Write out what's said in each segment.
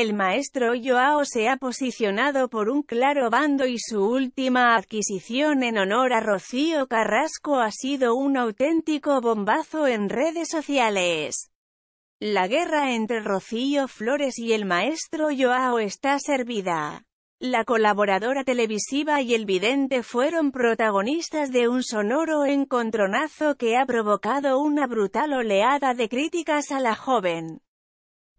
El maestro Joao se ha posicionado por un claro bando y su última adquisición en honor a Rocío Carrasco ha sido un auténtico bombazo en redes sociales. La guerra entre Rocío Flores y el maestro Joao está servida. La colaboradora televisiva y el vidente fueron protagonistas de un sonoro encontronazo que ha provocado una brutal oleada de críticas a la joven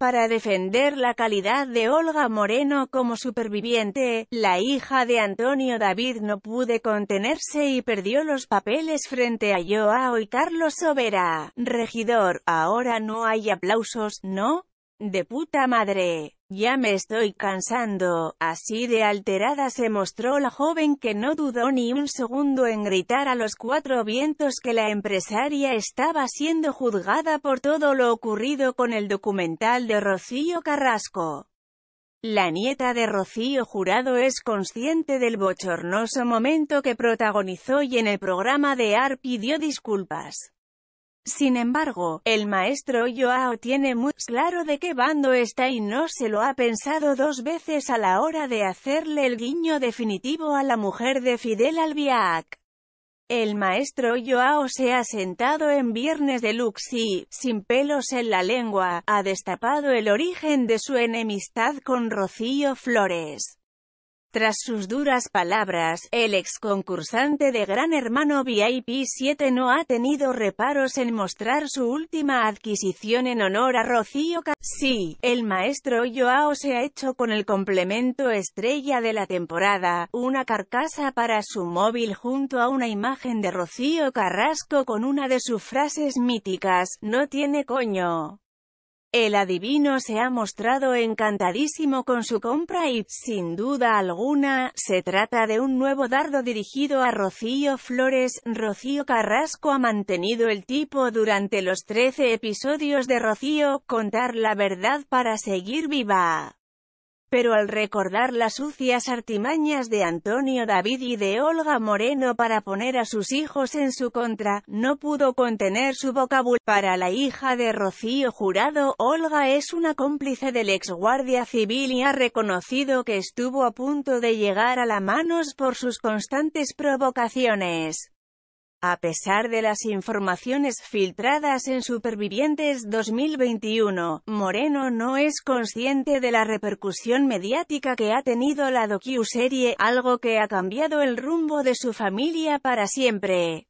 para defender la calidad de Olga Moreno como superviviente, la hija de Antonio David no pude contenerse y perdió los papeles frente a Joao y Carlos Sobera, regidor, ahora no hay aplausos, ¿no? De puta madre. Ya me estoy cansando. Así de alterada se mostró la joven que no dudó ni un segundo en gritar a los cuatro vientos que la empresaria estaba siendo juzgada por todo lo ocurrido con el documental de Rocío Carrasco. La nieta de Rocío Jurado es consciente del bochornoso momento que protagonizó y en el programa de AR pidió disculpas. Sin embargo, el maestro Joao tiene muy claro de qué bando está y no se lo ha pensado dos veces a la hora de hacerle el guiño definitivo a la mujer de Fidel Albiac. El maestro Joao se ha sentado en Viernes de y, sin pelos en la lengua, ha destapado el origen de su enemistad con Rocío Flores. Tras sus duras palabras, el ex concursante de Gran Hermano VIP 7 no ha tenido reparos en mostrar su última adquisición en honor a Rocío Carrasco. Sí, el maestro Joao se ha hecho con el complemento estrella de la temporada, una carcasa para su móvil junto a una imagen de Rocío Carrasco con una de sus frases míticas, no tiene coño. El adivino se ha mostrado encantadísimo con su compra y, sin duda alguna, se trata de un nuevo dardo dirigido a Rocío Flores. Rocío Carrasco ha mantenido el tipo durante los 13 episodios de Rocío, contar la verdad para seguir viva. Pero al recordar las sucias artimañas de Antonio David y de Olga Moreno para poner a sus hijos en su contra, no pudo contener su vocabulario. Para la hija de Rocío Jurado, Olga es una cómplice del ex guardia civil y ha reconocido que estuvo a punto de llegar a la manos por sus constantes provocaciones. A pesar de las informaciones filtradas en Supervivientes 2021, Moreno no es consciente de la repercusión mediática que ha tenido la docu-serie, algo que ha cambiado el rumbo de su familia para siempre.